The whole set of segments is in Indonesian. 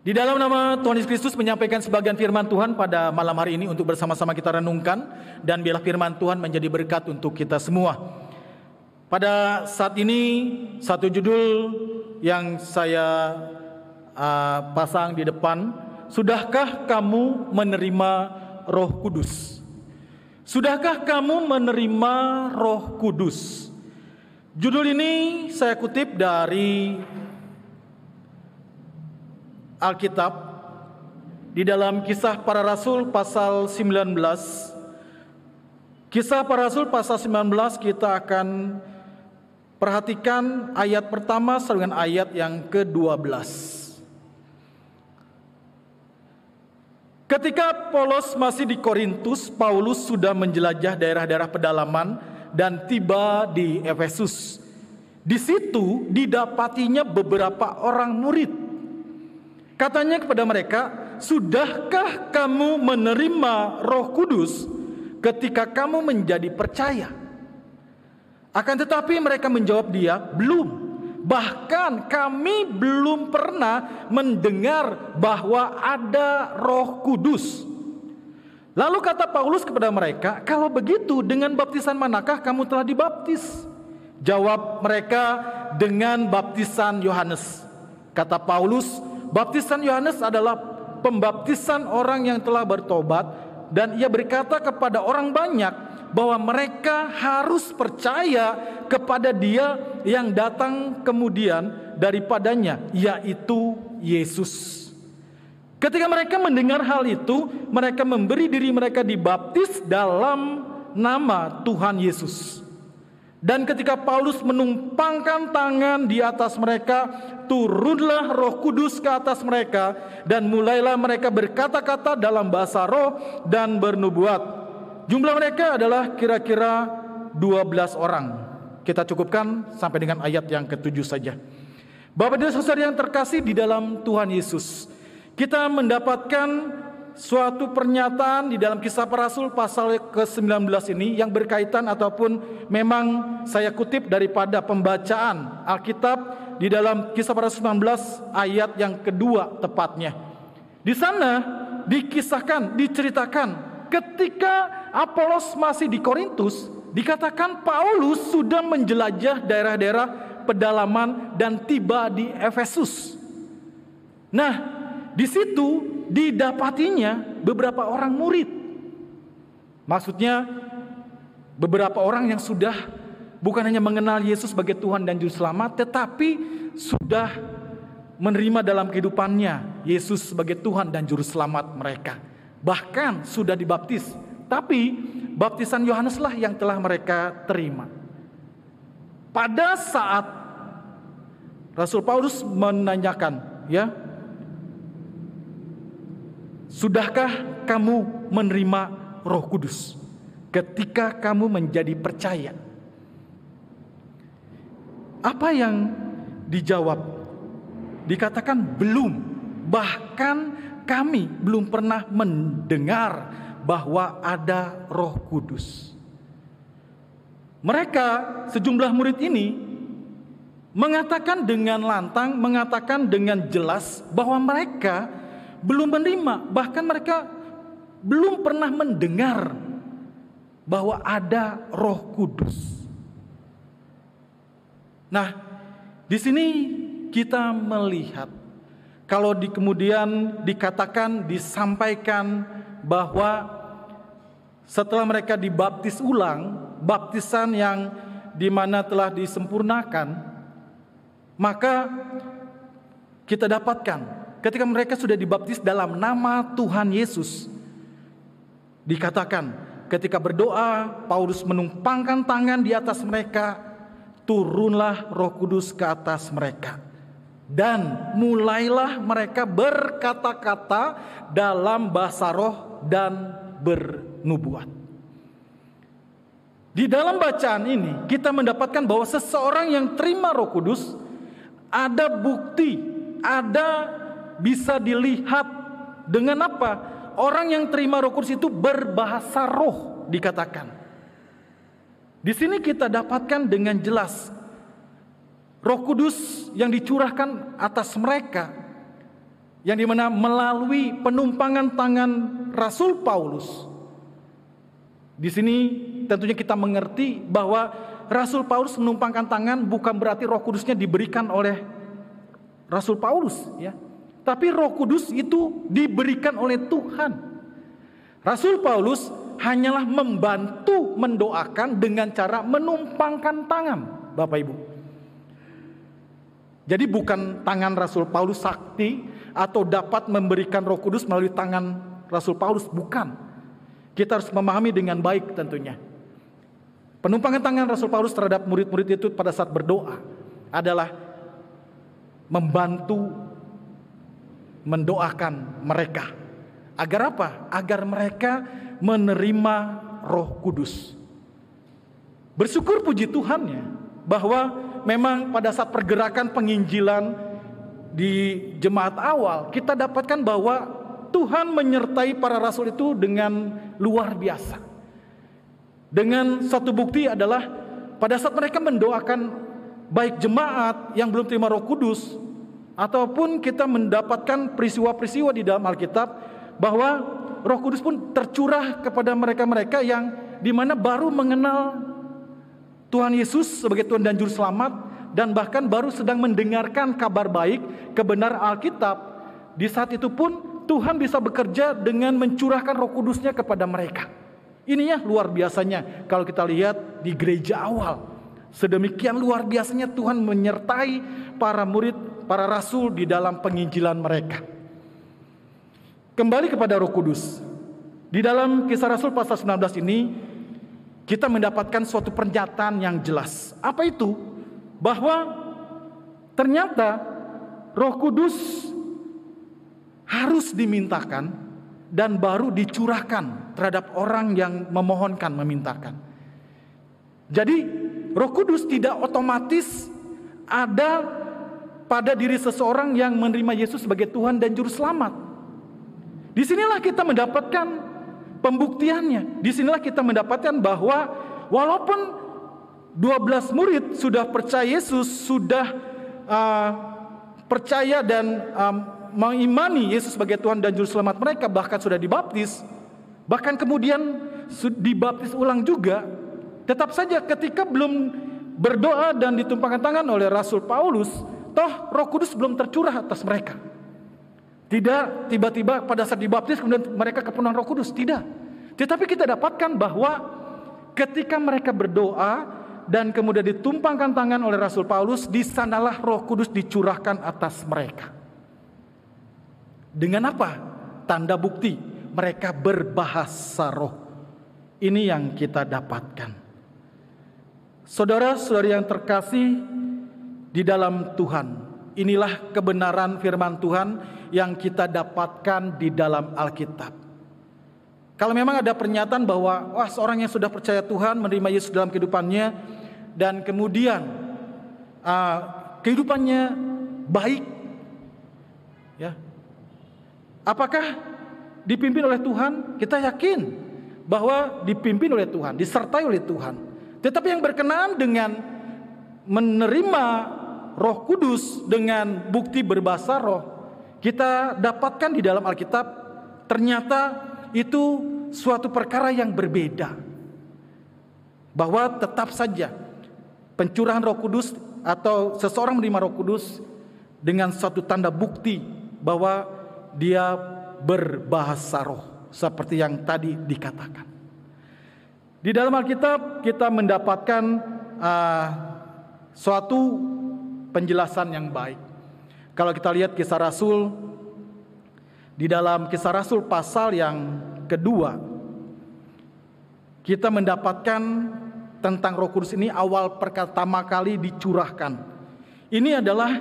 Di dalam nama Tuhan Yesus Kristus menyampaikan sebagian firman Tuhan pada malam hari ini untuk bersama-sama kita renungkan dan biarlah firman Tuhan menjadi berkat untuk kita semua. Pada saat ini satu judul yang saya uh, pasang di depan, sudahkah kamu menerima Roh Kudus? Sudahkah kamu menerima Roh Kudus? Judul ini saya kutip dari Alkitab di dalam kisah para rasul pasal 19. Kisah para rasul pasal 19 kita akan perhatikan ayat pertama sampai dengan ayat yang ke-12. Ketika Polos masih di Korintus, Paulus sudah menjelajah daerah-daerah pedalaman dan tiba di Efesus. Di situ didapatinya beberapa orang murid Katanya kepada mereka, "Sudahkah kamu menerima Roh Kudus ketika kamu menjadi percaya?" Akan tetapi mereka menjawab dia, "Belum." Bahkan kami belum pernah mendengar bahwa ada Roh Kudus. Lalu kata Paulus kepada mereka, "Kalau begitu, dengan baptisan manakah kamu telah dibaptis?" Jawab mereka, "Dengan baptisan Yohanes." Kata Paulus, Baptisan Yohanes adalah pembaptisan orang yang telah bertobat dan ia berkata kepada orang banyak bahwa mereka harus percaya kepada dia yang datang kemudian daripadanya yaitu Yesus. Ketika mereka mendengar hal itu, mereka memberi diri mereka dibaptis dalam nama Tuhan Yesus. Dan ketika Paulus menumpangkan tangan di atas mereka, turunlah Roh Kudus ke atas mereka, dan mulailah mereka berkata-kata dalam bahasa roh dan bernubuat. Jumlah mereka adalah kira-kira 12 orang. Kita cukupkan sampai dengan ayat yang ketujuh saja. Bapak dan saudara yang terkasih di dalam Tuhan Yesus, kita mendapatkan suatu pernyataan di dalam kisah para rasul pasal ke-19 ini yang berkaitan ataupun memang saya kutip daripada pembacaan Alkitab di dalam kisah para rasul 19 ayat yang kedua tepatnya. Di sana dikisahkan, diceritakan ketika Apolos masih di Korintus, dikatakan Paulus sudah menjelajah daerah-daerah pedalaman dan tiba di Efesus. Nah, di situ didapatinya beberapa orang murid. Maksudnya beberapa orang yang sudah bukan hanya mengenal Yesus sebagai Tuhan dan Juru Selamat, tetapi sudah menerima dalam kehidupannya Yesus sebagai Tuhan dan Juru Selamat mereka. Bahkan sudah dibaptis, tapi baptisan Yohaneslah yang telah mereka terima. Pada saat Rasul Paulus menanyakan, ya, Sudahkah kamu menerima Roh Kudus ketika kamu menjadi percaya? Apa yang dijawab? Dikatakan belum, bahkan kami belum pernah mendengar bahwa ada Roh Kudus. Mereka, sejumlah murid ini, mengatakan dengan lantang, mengatakan dengan jelas bahwa mereka belum menerima, bahkan mereka belum pernah mendengar bahwa ada Roh Kudus. Nah, di sini kita melihat kalau di kemudian dikatakan disampaikan bahwa setelah mereka dibaptis ulang, baptisan yang dimana telah disempurnakan, maka kita dapatkan ketika mereka sudah dibaptis dalam nama Tuhan Yesus. Dikatakan, ketika berdoa, Paulus menumpangkan tangan di atas mereka, turunlah Roh Kudus ke atas mereka. Dan mulailah mereka berkata-kata dalam bahasa roh dan bernubuat. Di dalam bacaan ini kita mendapatkan bahwa seseorang yang terima Roh Kudus ada bukti, ada bisa dilihat dengan apa? Orang yang terima roh kudus itu berbahasa roh dikatakan. Di sini kita dapatkan dengan jelas Roh Kudus yang dicurahkan atas mereka yang dimana melalui penumpangan tangan Rasul Paulus. Di sini tentunya kita mengerti bahwa Rasul Paulus menumpangkan tangan bukan berarti Roh Kudusnya diberikan oleh Rasul Paulus ya. Tapi Roh Kudus itu diberikan oleh Tuhan. Rasul Paulus hanyalah membantu mendoakan dengan cara menumpangkan tangan, Bapak Ibu. Jadi bukan tangan Rasul Paulus sakti atau dapat memberikan Roh Kudus melalui tangan Rasul Paulus, bukan. Kita harus memahami dengan baik tentunya. Penumpangan tangan Rasul Paulus terhadap murid-murid itu pada saat berdoa adalah membantu mendoakan mereka. Agar apa? Agar mereka menerima Roh Kudus. Bersyukur puji Tuhannya bahwa memang pada saat pergerakan penginjilan di jemaat awal kita dapatkan bahwa Tuhan menyertai para rasul itu dengan luar biasa. Dengan satu bukti adalah pada saat mereka mendoakan baik jemaat yang belum terima Roh Kudus ataupun kita mendapatkan peristiwa-peristiwa di dalam Alkitab bahwa Roh Kudus pun tercurah kepada mereka-mereka yang di mana baru mengenal Tuhan Yesus sebagai Tuhan dan juru selamat dan bahkan baru sedang mendengarkan kabar baik kebenar Alkitab. Di saat itu pun Tuhan bisa bekerja dengan mencurahkan Roh Kudusnya kepada mereka. Ini ya luar biasanya kalau kita lihat di gereja awal. Sedemikian luar biasanya Tuhan menyertai para murid para rasul di dalam penginjilan mereka. Kembali kepada Roh Kudus. Di dalam Kisah Rasul pasal 19 ini kita mendapatkan suatu pernyataan yang jelas. Apa itu? Bahwa ternyata Roh Kudus harus dimintakan dan baru dicurahkan terhadap orang yang memohonkan, memintakan. Jadi, Roh Kudus tidak otomatis ada pada diri seseorang yang menerima Yesus sebagai Tuhan dan Juru Selamat. Disinilah kita mendapatkan pembuktiannya. Disinilah kita mendapatkan bahwa walaupun 12 murid sudah percaya Yesus, sudah uh, percaya dan um, mengimani Yesus sebagai Tuhan dan Juru Selamat mereka, bahkan sudah dibaptis, bahkan kemudian dibaptis ulang juga, tetap saja ketika belum berdoa dan ditumpangkan tangan oleh Rasul Paulus, Toh Roh Kudus belum tercurah atas mereka. Tidak tiba-tiba pada saat dibaptis kemudian mereka kepenuhan Roh Kudus, tidak. Tetapi kita dapatkan bahwa ketika mereka berdoa dan kemudian ditumpangkan tangan oleh Rasul Paulus, di sanalah Roh Kudus dicurahkan atas mereka. Dengan apa? Tanda bukti mereka berbahasa roh. Ini yang kita dapatkan. Saudara-saudari yang terkasih, di dalam Tuhan. Inilah kebenaran firman Tuhan yang kita dapatkan di dalam Alkitab. Kalau memang ada pernyataan bahwa wah seorang yang sudah percaya Tuhan menerima Yesus dalam kehidupannya dan kemudian uh, kehidupannya baik, ya, apakah dipimpin oleh Tuhan? Kita yakin bahwa dipimpin oleh Tuhan, disertai oleh Tuhan. Tetapi yang berkenaan dengan menerima Roh Kudus dengan bukti berbahasa roh kita dapatkan di dalam Alkitab ternyata itu suatu perkara yang berbeda bahwa tetap saja pencurahan Roh Kudus atau seseorang menerima Roh Kudus dengan suatu tanda bukti bahwa dia berbahasa roh seperti yang tadi dikatakan. Di dalam Alkitab kita mendapatkan uh, suatu penjelasan yang baik. Kalau kita lihat kisah Rasul di dalam kisah Rasul pasal yang kedua, kita mendapatkan tentang Roh Kudus ini awal pertama kali dicurahkan. Ini adalah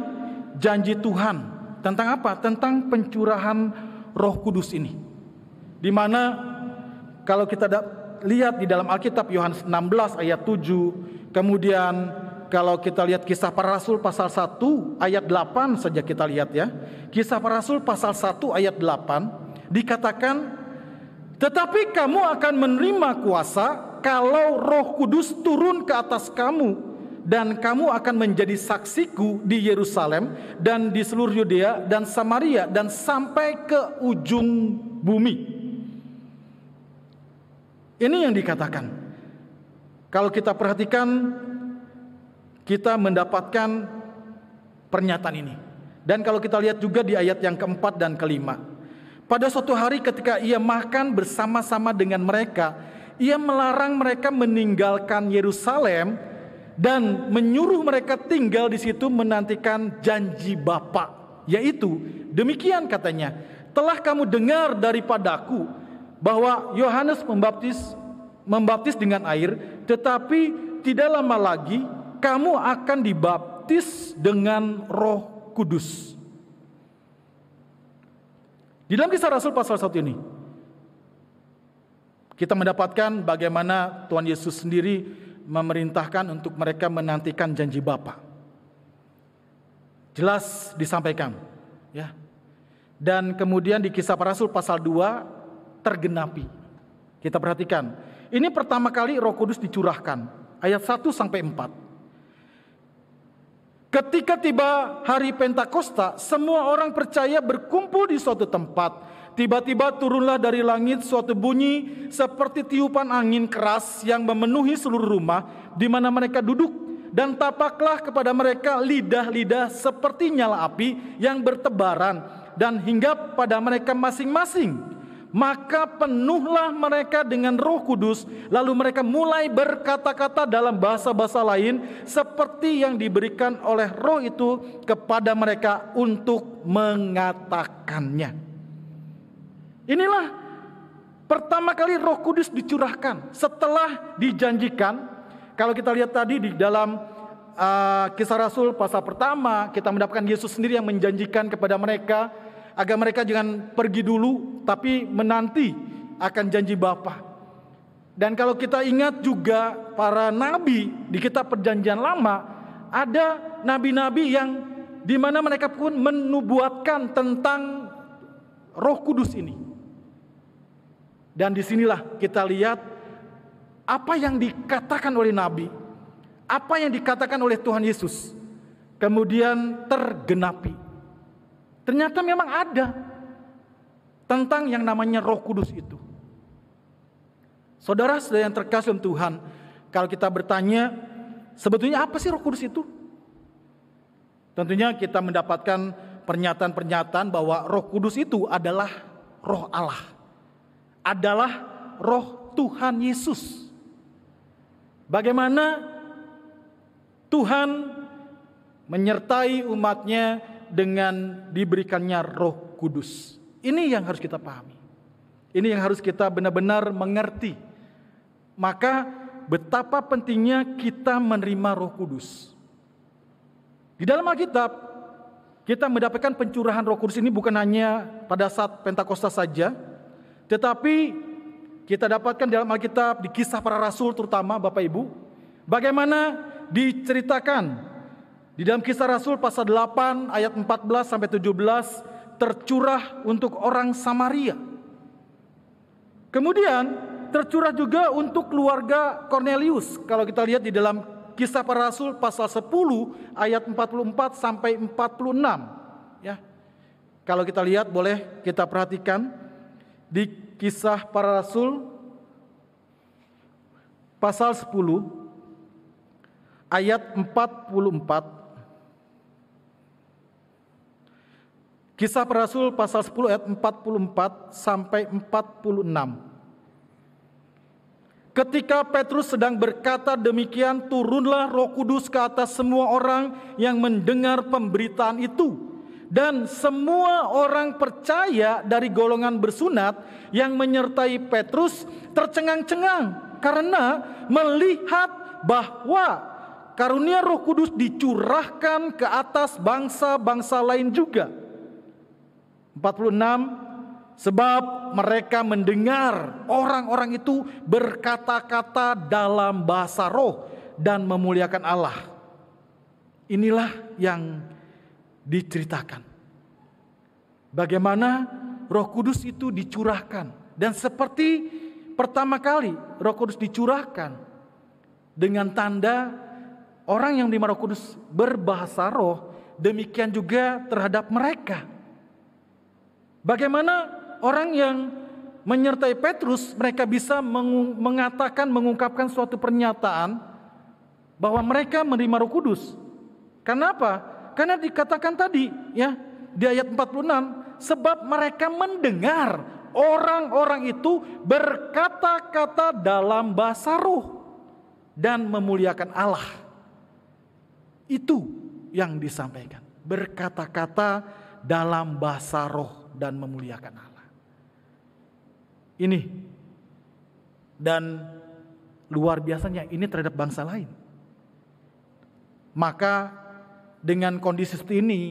janji Tuhan tentang apa? Tentang pencurahan Roh Kudus ini. Di mana kalau kita lihat di dalam Alkitab Yohanes 16 ayat 7, kemudian kalau kita lihat kisah para rasul pasal 1 ayat 8 saja kita lihat ya. Kisah para rasul pasal 1 ayat 8 dikatakan tetapi kamu akan menerima kuasa kalau Roh Kudus turun ke atas kamu dan kamu akan menjadi saksiku di Yerusalem dan di seluruh Yudea dan Samaria dan sampai ke ujung bumi. Ini yang dikatakan. Kalau kita perhatikan kita mendapatkan pernyataan ini. Dan kalau kita lihat juga di ayat yang keempat dan kelima. Pada suatu hari ketika ia makan bersama-sama dengan mereka, ia melarang mereka meninggalkan Yerusalem dan menyuruh mereka tinggal di situ menantikan janji Bapa, yaitu demikian katanya, telah kamu dengar daripadaku bahwa Yohanes membaptis membaptis dengan air, tetapi tidak lama lagi kamu akan dibaptis dengan Roh Kudus. Di dalam kisah Rasul pasal 1 ini, kita mendapatkan bagaimana Tuhan Yesus sendiri memerintahkan untuk mereka menantikan janji Bapa. Jelas disampaikan, ya. Dan kemudian di kisah rasul pasal 2 tergenapi. Kita perhatikan, ini pertama kali Roh Kudus dicurahkan, ayat 1 sampai 4. Ketika tiba hari Pentakosta, semua orang percaya berkumpul di suatu tempat. Tiba-tiba turunlah dari langit suatu bunyi seperti tiupan angin keras yang memenuhi seluruh rumah di mana mereka duduk dan tapaklah kepada mereka lidah-lidah seperti nyala api yang bertebaran dan hinggap pada mereka masing-masing maka penuhlah mereka dengan Roh Kudus, lalu mereka mulai berkata-kata dalam bahasa-bahasa lain, seperti yang diberikan oleh Roh itu kepada mereka untuk mengatakannya. Inilah pertama kali Roh Kudus dicurahkan setelah dijanjikan. Kalau kita lihat tadi di dalam uh, kisah Rasul pasal pertama, kita mendapatkan Yesus sendiri yang menjanjikan kepada mereka agar mereka jangan pergi dulu tapi menanti akan janji Bapa. Dan kalau kita ingat juga para nabi di kitab perjanjian lama ada nabi-nabi yang di mana mereka pun menubuatkan tentang Roh Kudus ini. Dan disinilah kita lihat apa yang dikatakan oleh nabi, apa yang dikatakan oleh Tuhan Yesus, kemudian tergenapi. Ternyata memang ada tentang yang namanya Roh Kudus itu. Saudara-saudara yang terkasih dalam Tuhan, kalau kita bertanya, sebetulnya apa sih Roh Kudus itu? Tentunya kita mendapatkan pernyataan-pernyataan bahwa Roh Kudus itu adalah Roh Allah. Adalah Roh Tuhan Yesus. Bagaimana Tuhan menyertai umatnya dengan diberikannya Roh Kudus. Ini yang harus kita pahami. Ini yang harus kita benar-benar mengerti. Maka betapa pentingnya kita menerima Roh Kudus. Di dalam Alkitab kita mendapatkan pencurahan Roh Kudus ini bukan hanya pada saat Pentakosta saja, tetapi kita dapatkan dalam Alkitab di kisah para rasul terutama Bapak Ibu, bagaimana diceritakan di dalam kisah Rasul pasal 8 ayat 14 sampai 17 tercurah untuk orang Samaria. Kemudian tercurah juga untuk keluarga Cornelius. Kalau kita lihat di dalam kisah para rasul pasal 10 ayat 44 sampai 46 ya. Kalau kita lihat boleh kita perhatikan di kisah para rasul pasal 10 ayat 44 Kisah Rasul pasal 10 ayat 44 sampai 46. Ketika Petrus sedang berkata demikian, turunlah Roh Kudus ke atas semua orang yang mendengar pemberitaan itu dan semua orang percaya dari golongan bersunat yang menyertai Petrus tercengang-cengang karena melihat bahwa karunia Roh Kudus dicurahkan ke atas bangsa-bangsa lain juga. 46 sebab mereka mendengar orang-orang itu berkata-kata dalam bahasa roh dan memuliakan Allah. Inilah yang diceritakan. Bagaimana Roh Kudus itu dicurahkan dan seperti pertama kali Roh Kudus dicurahkan dengan tanda orang yang di Roh Kudus berbahasa roh, demikian juga terhadap mereka. Bagaimana orang yang menyertai Petrus mereka bisa mengatakan mengungkapkan suatu pernyataan bahwa mereka menerima Roh Kudus. Kenapa? Karena dikatakan tadi ya di ayat 46 sebab mereka mendengar orang-orang itu berkata-kata dalam bahasa roh dan memuliakan Allah. Itu yang disampaikan, berkata-kata dalam bahasa roh dan memuliakan Allah. Ini dan luar biasanya ini terhadap bangsa lain. Maka dengan kondisi seperti ini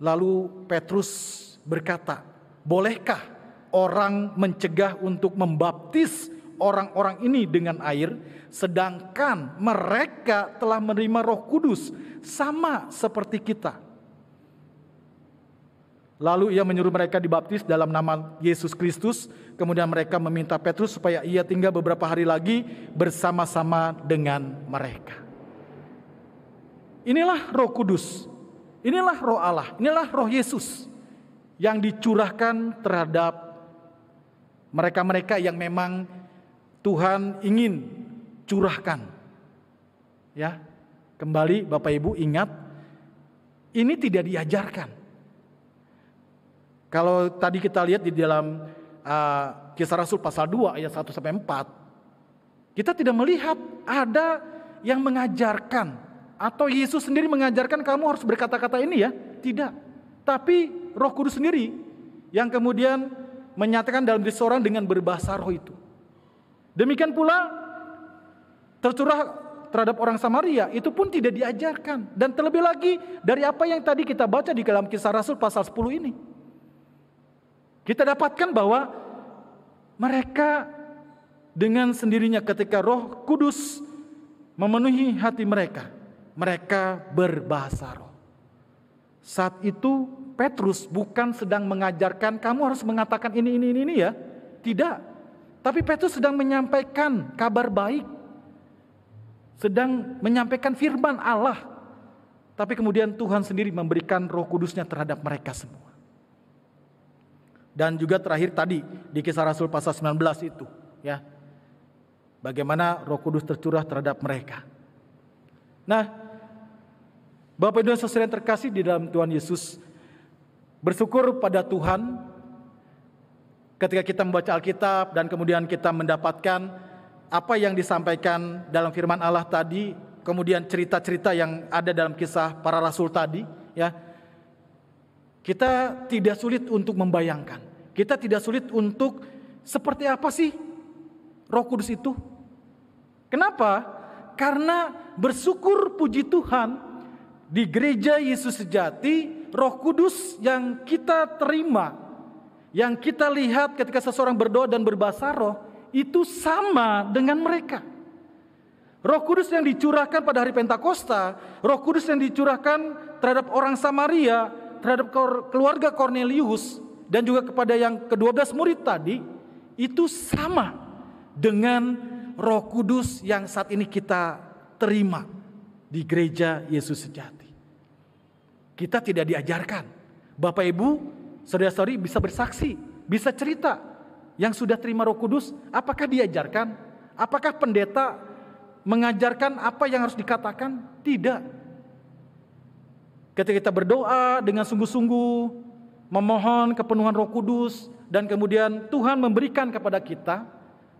lalu Petrus berkata, "Bolehkah orang mencegah untuk membaptis orang-orang ini dengan air, sedangkan mereka telah menerima Roh Kudus sama seperti kita. Lalu ia menyuruh mereka dibaptis dalam nama Yesus Kristus. Kemudian mereka meminta Petrus supaya ia tinggal beberapa hari lagi bersama-sama dengan mereka. Inilah Roh Kudus, inilah Roh Allah, inilah Roh Yesus yang dicurahkan terhadap mereka-mereka yang memang Tuhan ingin curahkan. Ya. Kembali Bapak Ibu ingat ini tidak diajarkan kalau tadi kita lihat di dalam uh, kisah Rasul pasal 2 ayat 1 sampai 4, kita tidak melihat ada yang mengajarkan atau Yesus sendiri mengajarkan kamu harus berkata-kata ini ya, tidak. Tapi Roh Kudus sendiri yang kemudian menyatakan dalam diri dengan berbahasa roh itu. Demikian pula tercurah terhadap orang Samaria itu pun tidak diajarkan dan terlebih lagi dari apa yang tadi kita baca di dalam kisah Rasul pasal 10 ini. Kita dapatkan bahwa mereka dengan sendirinya ketika Roh Kudus memenuhi hati mereka, mereka berbahasa roh. Saat itu Petrus bukan sedang mengajarkan kamu harus mengatakan ini ini ini, ini ya. Tidak. Tapi Petrus sedang menyampaikan kabar baik. Sedang menyampaikan firman Allah. Tapi kemudian Tuhan sendiri memberikan roh kudusnya terhadap mereka semua dan juga terakhir tadi di kisah Rasul pasal 19 itu ya. Bagaimana Roh Kudus tercurah terhadap mereka. Nah, Bapak Ibu saudara yang terkasih di dalam Tuhan Yesus, bersyukur pada Tuhan ketika kita membaca Alkitab dan kemudian kita mendapatkan apa yang disampaikan dalam firman Allah tadi, kemudian cerita-cerita yang ada dalam kisah para rasul tadi, ya kita tidak sulit untuk membayangkan. Kita tidak sulit untuk seperti apa sih Roh Kudus itu? Kenapa? Karena bersyukur puji Tuhan di gereja Yesus sejati, Roh Kudus yang kita terima, yang kita lihat ketika seseorang berdoa dan berbahasa roh, itu sama dengan mereka. Roh Kudus yang dicurahkan pada hari Pentakosta, Roh Kudus yang dicurahkan terhadap orang Samaria, terhadap keluarga Cornelius dan juga kepada yang ke-12 murid tadi itu sama dengan Roh Kudus yang saat ini kita terima di gereja Yesus sejati. Kita tidak diajarkan. Bapak Ibu, saudara-saudari bisa bersaksi, bisa cerita yang sudah terima Roh Kudus, apakah diajarkan? Apakah pendeta mengajarkan apa yang harus dikatakan? Tidak. Ketika kita berdoa dengan sungguh-sungguh, memohon kepenuhan Roh Kudus dan kemudian Tuhan memberikan kepada kita,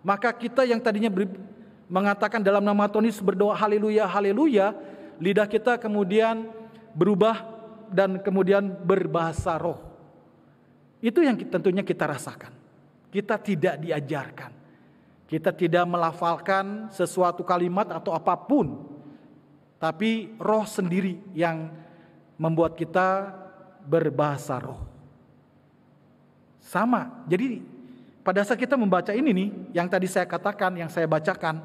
maka kita yang tadinya ber, mengatakan dalam nama Tuhan Yesus berdoa haleluya haleluya, lidah kita kemudian berubah dan kemudian berbahasa roh. Itu yang tentunya kita rasakan. Kita tidak diajarkan. Kita tidak melafalkan sesuatu kalimat atau apapun. Tapi roh sendiri yang membuat kita berbahasa roh. Sama. Jadi pada saat kita membaca ini nih, yang tadi saya katakan, yang saya bacakan,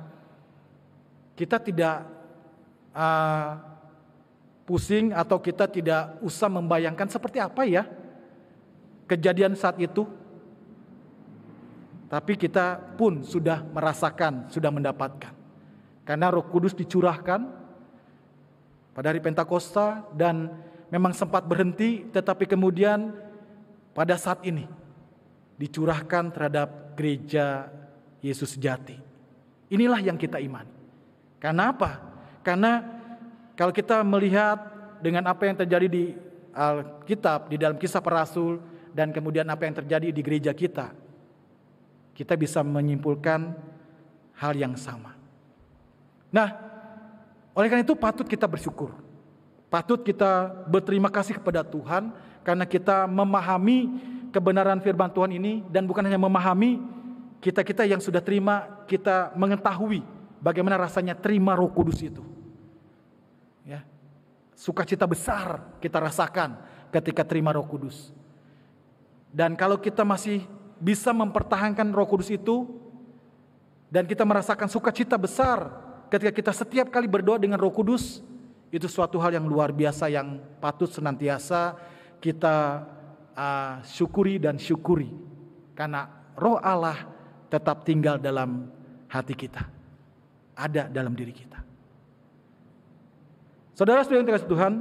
kita tidak uh, pusing atau kita tidak usah membayangkan seperti apa ya kejadian saat itu. Tapi kita pun sudah merasakan, sudah mendapatkan. Karena roh kudus dicurahkan pada hari Pentakosta dan memang sempat berhenti tetapi kemudian pada saat ini dicurahkan terhadap gereja Yesus Jati. Inilah yang kita imani. Karena apa? Karena kalau kita melihat dengan apa yang terjadi di Alkitab, di dalam kisah para rasul dan kemudian apa yang terjadi di gereja kita, kita bisa menyimpulkan hal yang sama. Nah, oleh karena itu patut kita bersyukur. Patut kita berterima kasih kepada Tuhan karena kita memahami kebenaran firman Tuhan ini dan bukan hanya memahami kita-kita yang sudah terima, kita mengetahui bagaimana rasanya terima Roh Kudus itu. Ya. Sukacita besar kita rasakan ketika terima Roh Kudus. Dan kalau kita masih bisa mempertahankan Roh Kudus itu dan kita merasakan sukacita besar ketika kita setiap kali berdoa dengan Roh Kudus, itu suatu hal yang luar biasa yang patut senantiasa kita uh, syukuri dan syukuri karena Roh Allah tetap tinggal dalam hati kita, ada dalam diri kita. Saudara-saudara yang terkasih Tuhan,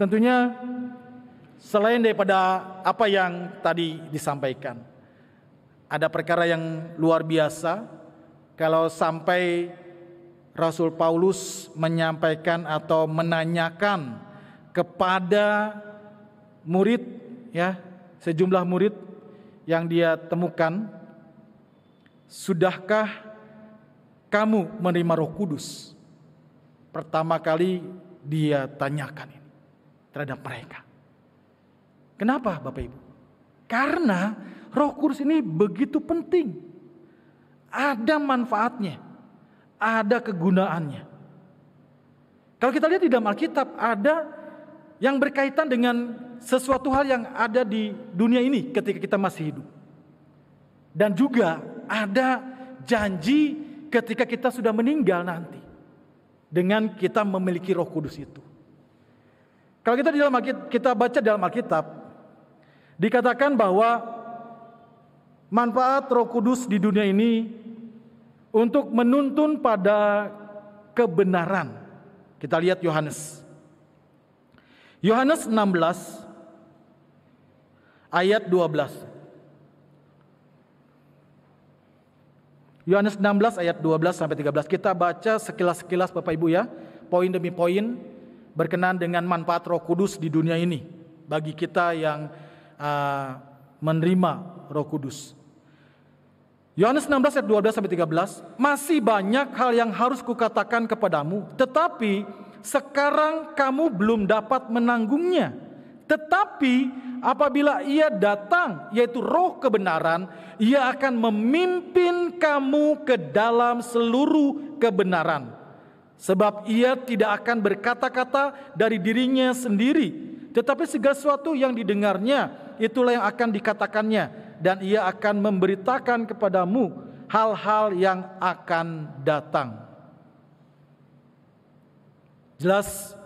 tentunya selain daripada apa yang tadi disampaikan, ada perkara yang luar biasa kalau sampai Rasul Paulus menyampaikan atau menanyakan kepada murid ya, sejumlah murid yang dia temukan, "Sudahkah kamu menerima Roh Kudus?" Pertama kali dia tanyakan ini terhadap mereka. Kenapa Bapak Ibu? Karena Roh Kudus ini begitu penting. Ada manfaatnya ada kegunaannya. Kalau kita lihat di dalam Alkitab ada yang berkaitan dengan sesuatu hal yang ada di dunia ini ketika kita masih hidup. Dan juga ada janji ketika kita sudah meninggal nanti dengan kita memiliki Roh Kudus itu. Kalau kita di dalam kita baca dalam Alkitab dikatakan bahwa manfaat Roh Kudus di dunia ini untuk menuntun pada kebenaran. Kita lihat Yohanes. Yohanes 16 ayat 12. Yohanes 16 ayat 12 sampai 13. Kita baca sekilas-sekilas Bapak Ibu ya, poin demi poin berkenan dengan manfaat Roh Kudus di dunia ini bagi kita yang uh, menerima Roh Kudus. Yohanes 16 ayat 12 sampai 13, masih banyak hal yang harus kukatakan kepadamu, tetapi sekarang kamu belum dapat menanggungnya. Tetapi apabila ia datang, yaitu roh kebenaran, ia akan memimpin kamu ke dalam seluruh kebenaran. Sebab ia tidak akan berkata-kata dari dirinya sendiri, tetapi segala sesuatu yang didengarnya, itulah yang akan dikatakannya dan ia akan memberitakan kepadamu hal-hal yang akan datang. Jelas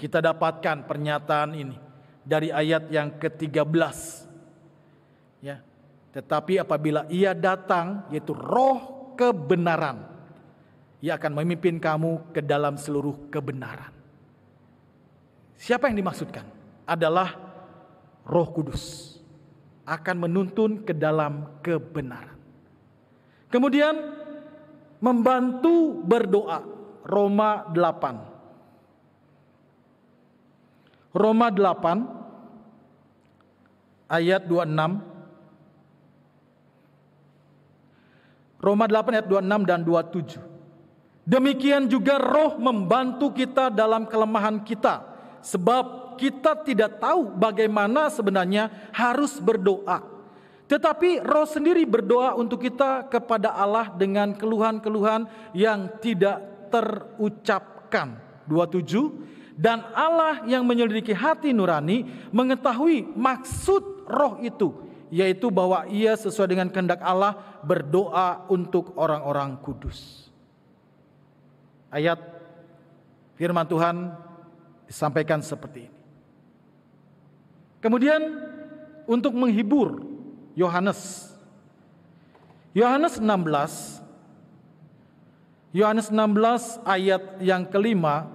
kita dapatkan pernyataan ini dari ayat yang ke-13. Ya. Tetapi apabila ia datang yaitu roh kebenaran, ia akan memimpin kamu ke dalam seluruh kebenaran. Siapa yang dimaksudkan? Adalah Roh Kudus akan menuntun ke dalam kebenaran. Kemudian membantu berdoa. Roma 8. Roma 8 ayat 26. Roma 8 ayat 26 dan 27. Demikian juga roh membantu kita dalam kelemahan kita. Sebab kita tidak tahu bagaimana sebenarnya harus berdoa. Tetapi roh sendiri berdoa untuk kita kepada Allah dengan keluhan-keluhan yang tidak terucapkan. 27 Dan Allah yang menyelidiki hati nurani mengetahui maksud roh itu yaitu bahwa ia sesuai dengan kehendak Allah berdoa untuk orang-orang kudus. Ayat firman Tuhan disampaikan seperti ini. Kemudian untuk menghibur Yohanes. Yohanes 16 Yohanes 16 ayat yang kelima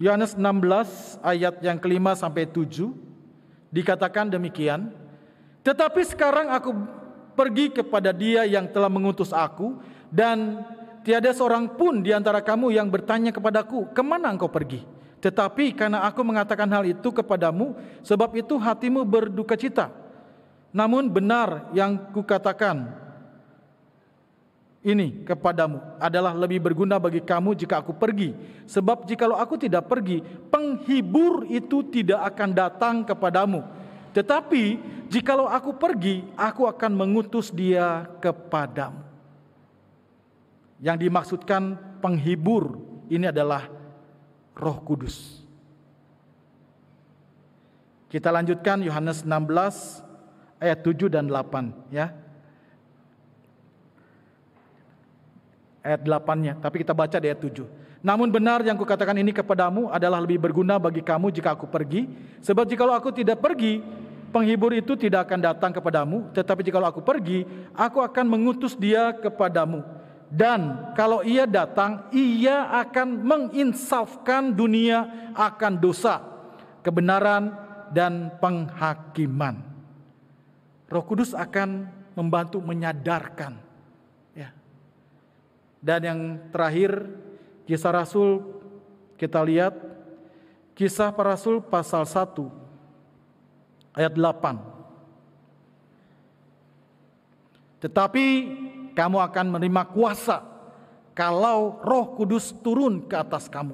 Yohanes 16 ayat yang kelima sampai tujuh dikatakan demikian Tetapi sekarang aku pergi kepada dia yang telah mengutus aku dan tiada seorang pun di antara kamu yang bertanya kepadaku kemana engkau pergi tetapi karena aku mengatakan hal itu kepadamu, sebab itu hatimu berduka cita. Namun benar yang kukatakan ini kepadamu adalah lebih berguna bagi kamu jika aku pergi. Sebab jikalau aku tidak pergi, penghibur itu tidak akan datang kepadamu. Tetapi jikalau aku pergi, aku akan mengutus dia kepadamu. Yang dimaksudkan penghibur ini adalah Roh Kudus. Kita lanjutkan Yohanes 16 ayat 7 dan 8 ya. Ayat 8-nya, tapi kita baca di ayat 7. Namun benar yang kukatakan ini kepadamu adalah lebih berguna bagi kamu jika aku pergi, sebab jikalau aku tidak pergi, penghibur itu tidak akan datang kepadamu, tetapi jikalau aku pergi, aku akan mengutus dia kepadamu dan kalau ia datang ia akan menginsafkan dunia akan dosa, kebenaran dan penghakiman. Roh Kudus akan membantu menyadarkan. Ya. Dan yang terakhir kisah Rasul kita lihat kisah para Rasul pasal 1 ayat 8. Tetapi kamu akan menerima kuasa kalau Roh Kudus turun ke atas kamu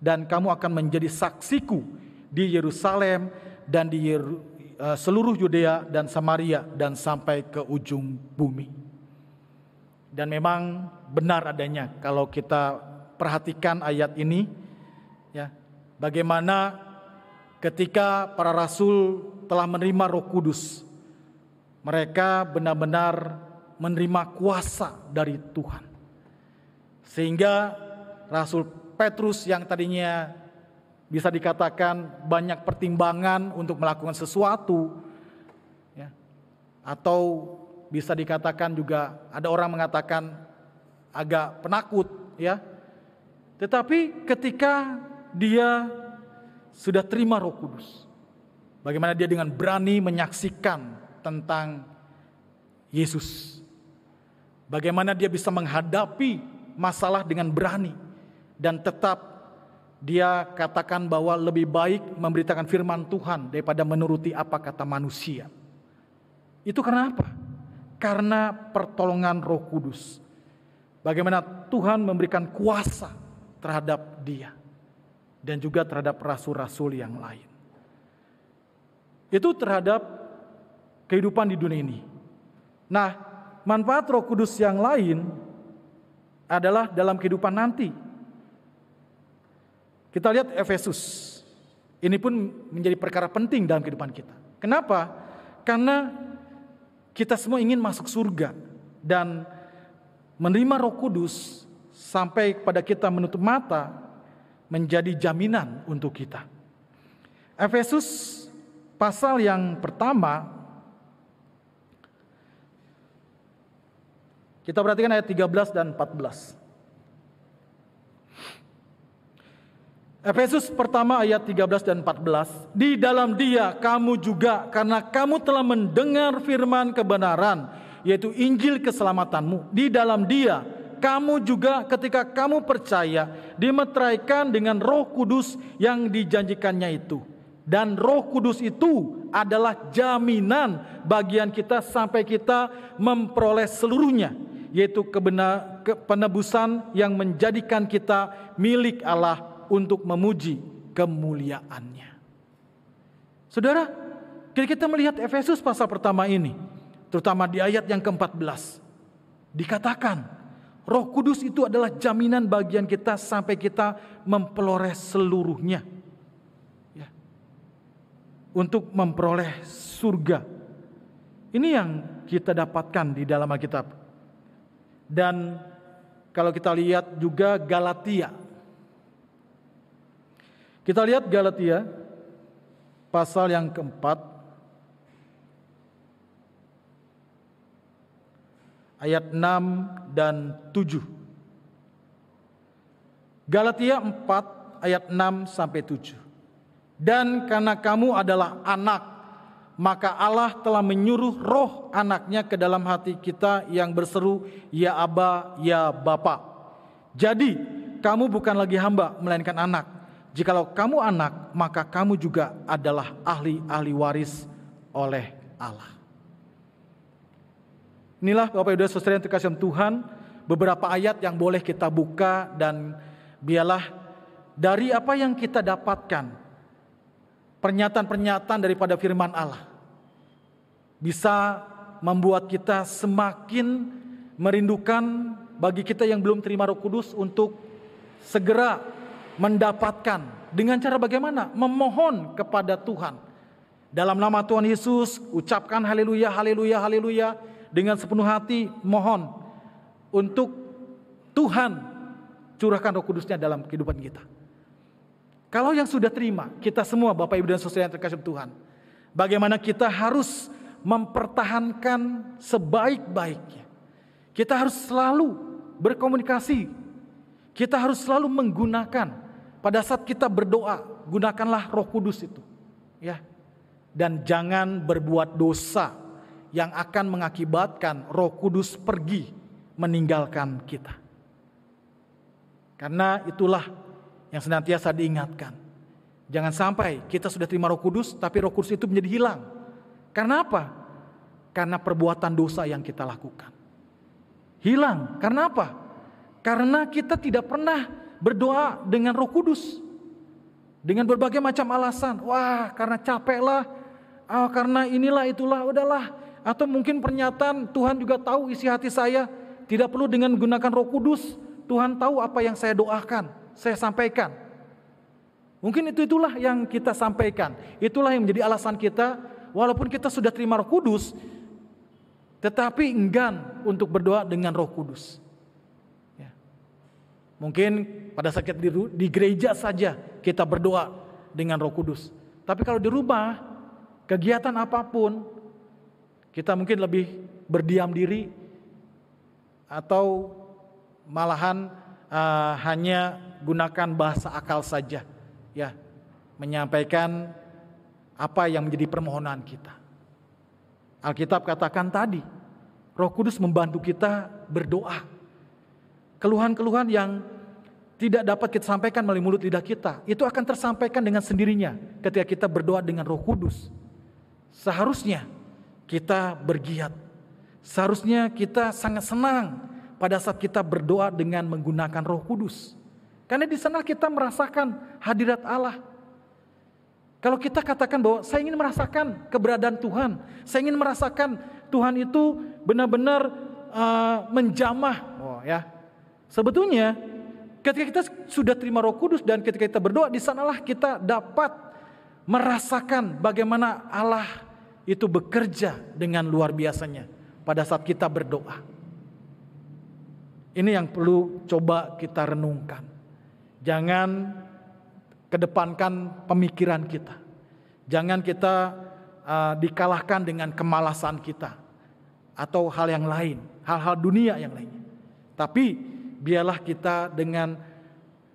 dan kamu akan menjadi saksiku di Yerusalem dan di eh, seluruh Yudea dan Samaria dan sampai ke ujung bumi. Dan memang benar adanya kalau kita perhatikan ayat ini ya bagaimana ketika para rasul telah menerima Roh Kudus mereka benar-benar menerima kuasa dari Tuhan. Sehingga Rasul Petrus yang tadinya bisa dikatakan banyak pertimbangan untuk melakukan sesuatu, ya, atau bisa dikatakan juga ada orang mengatakan agak penakut, ya. Tetapi ketika dia sudah terima Roh Kudus, bagaimana dia dengan berani menyaksikan tentang Yesus Bagaimana dia bisa menghadapi masalah dengan berani dan tetap dia katakan bahwa lebih baik memberitakan firman Tuhan daripada menuruti apa kata manusia. Itu karena apa? Karena pertolongan Roh Kudus. Bagaimana Tuhan memberikan kuasa terhadap dia dan juga terhadap rasul-rasul yang lain. Itu terhadap kehidupan di dunia ini. Nah, manfaat Roh Kudus yang lain adalah dalam kehidupan nanti. Kita lihat Efesus. Ini pun menjadi perkara penting dalam kehidupan kita. Kenapa? Karena kita semua ingin masuk surga dan menerima Roh Kudus sampai kepada kita menutup mata menjadi jaminan untuk kita. Efesus pasal yang pertama Kita perhatikan ayat 13 dan 14. Efesus pertama ayat 13 dan 14. Di dalam dia kamu juga karena kamu telah mendengar firman kebenaran yaitu Injil keselamatanmu. Di dalam dia kamu juga ketika kamu percaya dimetraikan dengan roh kudus yang dijanjikannya itu. Dan roh kudus itu adalah jaminan bagian kita sampai kita memperoleh seluruhnya yaitu kebenar, ke, penebusan yang menjadikan kita milik Allah untuk memuji kemuliaannya. Saudara, kita melihat Efesus pasal pertama ini, terutama di ayat yang ke-14, dikatakan Roh Kudus itu adalah jaminan bagian kita sampai kita memperoleh seluruhnya. Ya. Untuk memperoleh surga. Ini yang kita dapatkan di dalam Alkitab dan kalau kita lihat juga Galatia. Kita lihat Galatia pasal yang keempat ayat 6 dan 7. Galatia 4 ayat 6 sampai 7. Dan karena kamu adalah anak maka Allah telah menyuruh roh anaknya ke dalam hati kita yang berseru, Ya Aba, Ya Bapa. Jadi, kamu bukan lagi hamba, melainkan anak. Jikalau kamu anak, maka kamu juga adalah ahli-ahli waris oleh Allah. Inilah Bapak Ibu Saudara yang terkasih Tuhan, beberapa ayat yang boleh kita buka dan biarlah dari apa yang kita dapatkan pernyataan-pernyataan daripada firman Allah bisa membuat kita semakin merindukan bagi kita yang belum terima Roh Kudus untuk segera mendapatkan dengan cara bagaimana? Memohon kepada Tuhan. Dalam nama Tuhan Yesus, ucapkan haleluya, haleluya, haleluya dengan sepenuh hati, mohon untuk Tuhan curahkan Roh Kudusnya dalam kehidupan kita. Kalau yang sudah terima, kita semua Bapak Ibu dan Saudara yang terkasih Tuhan, bagaimana kita harus mempertahankan sebaik-baiknya. Kita harus selalu berkomunikasi. Kita harus selalu menggunakan pada saat kita berdoa, gunakanlah Roh Kudus itu. Ya. Dan jangan berbuat dosa yang akan mengakibatkan Roh Kudus pergi meninggalkan kita. Karena itulah yang senantiasa diingatkan. Jangan sampai kita sudah terima Roh Kudus, tapi Roh Kudus itu menjadi hilang. Karena apa? Karena perbuatan dosa yang kita lakukan. Hilang. Karena apa? Karena kita tidak pernah berdoa dengan Roh Kudus. Dengan berbagai macam alasan. Wah, karena capek lah. Oh, ah, karena inilah itulah, udahlah. Atau mungkin pernyataan Tuhan juga tahu isi hati saya. Tidak perlu dengan menggunakan Roh Kudus, Tuhan tahu apa yang saya doakan saya sampaikan. Mungkin itu itulah yang kita sampaikan. Itulah yang menjadi alasan kita walaupun kita sudah terima Roh Kudus tetapi enggan untuk berdoa dengan Roh Kudus. Ya. Mungkin pada sakit di, di gereja saja kita berdoa dengan Roh Kudus. Tapi kalau di rumah kegiatan apapun kita mungkin lebih berdiam diri atau malahan uh, hanya gunakan bahasa akal saja ya menyampaikan apa yang menjadi permohonan kita. Alkitab katakan tadi, Roh Kudus membantu kita berdoa. Keluhan-keluhan yang tidak dapat kita sampaikan melalui mulut lidah kita, itu akan tersampaikan dengan sendirinya ketika kita berdoa dengan Roh Kudus. Seharusnya kita bergiat. Seharusnya kita sangat senang pada saat kita berdoa dengan menggunakan Roh Kudus. Karena di sana kita merasakan hadirat Allah. Kalau kita katakan bahwa saya ingin merasakan keberadaan Tuhan, saya ingin merasakan Tuhan itu benar-benar uh, menjamah, oh ya. Sebetulnya ketika kita sudah terima Roh Kudus dan ketika kita berdoa di sanalah kita dapat merasakan bagaimana Allah itu bekerja dengan luar biasanya pada saat kita berdoa. Ini yang perlu coba kita renungkan. Jangan kedepankan pemikiran kita. Jangan kita uh, dikalahkan dengan kemalasan kita atau hal yang lain, hal-hal dunia yang lainnya. Tapi biarlah kita dengan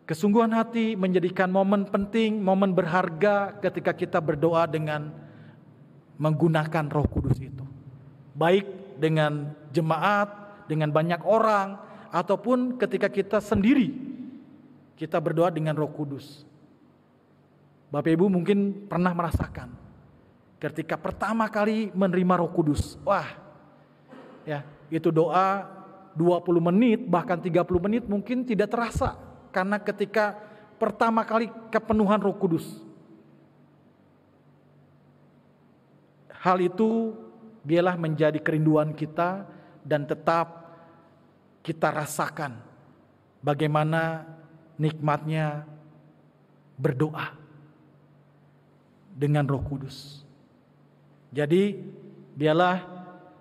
kesungguhan hati menjadikan momen penting, momen berharga ketika kita berdoa dengan menggunakan Roh Kudus itu. Baik dengan jemaat, dengan banyak orang ataupun ketika kita sendiri kita berdoa dengan Roh Kudus. Bapak Ibu mungkin pernah merasakan ketika pertama kali menerima Roh Kudus. Wah. Ya, itu doa 20 menit bahkan 30 menit mungkin tidak terasa karena ketika pertama kali kepenuhan Roh Kudus. Hal itu biarlah menjadi kerinduan kita dan tetap kita rasakan bagaimana nikmatnya berdoa dengan Roh Kudus. Jadi biarlah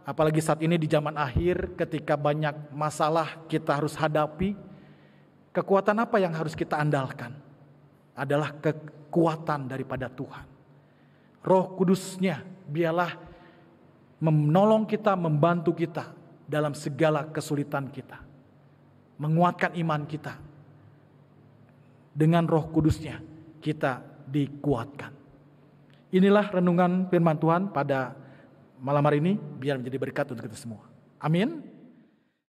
apalagi saat ini di zaman akhir ketika banyak masalah kita harus hadapi, kekuatan apa yang harus kita andalkan? Adalah kekuatan daripada Tuhan. Roh Kudusnya biarlah menolong kita, membantu kita dalam segala kesulitan kita. Menguatkan iman kita, dengan roh kudusnya kita dikuatkan. Inilah renungan firman Tuhan pada malam hari ini biar menjadi berkat untuk kita semua. Amin.